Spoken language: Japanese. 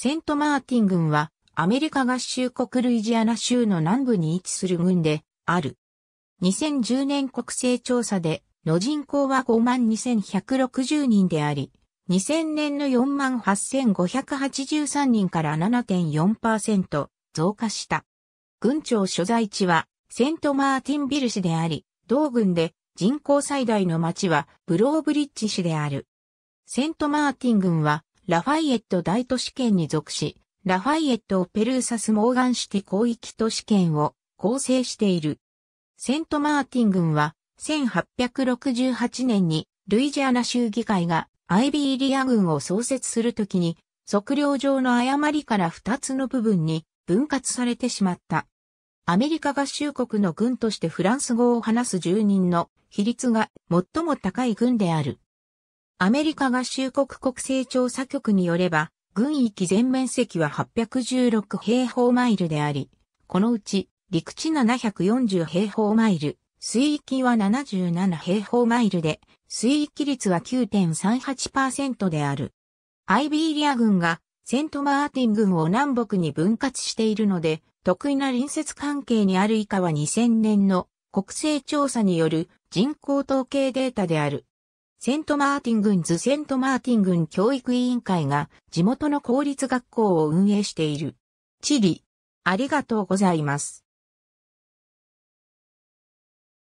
セントマーティン郡はアメリカ合衆国ルイジアナ州の南部に位置する郡である。2010年国勢調査での人口は52,160人であり、2000年の48,583人から7.4%増加した。郡庁所在地はセントマーティンビル市であり、同郡で人口最大の町はブローブリッジ市である。セントマーティン郡はラファイエット大都市圏に属し、ラファイエット・をペルーサス・モーガンシティ広域都市圏を構成している。セント・マーティン郡は、1868年にルイジアナ州議会がアイビーリア郡を創設するときに、測量上の誤りから2つの部分に分割されてしまった。アメリカ合衆国の軍としてフランス語を話す住人の比率が最も高い軍である。アメリカ合衆国国勢調査局によれば、軍域全面積は816平方マイルであり、このうち陸地740平方マイル、水域は77平方マイルで、水域率は9.38%である。アイビーリア軍がセントマーティン軍を南北に分割しているので、得意な隣接関係にある以下は2000年の国勢調査による人口統計データである。セントマーティン郡ズセントマーティン郡教育委員会が地元の公立学校を運営している。地理。ありがとうございます。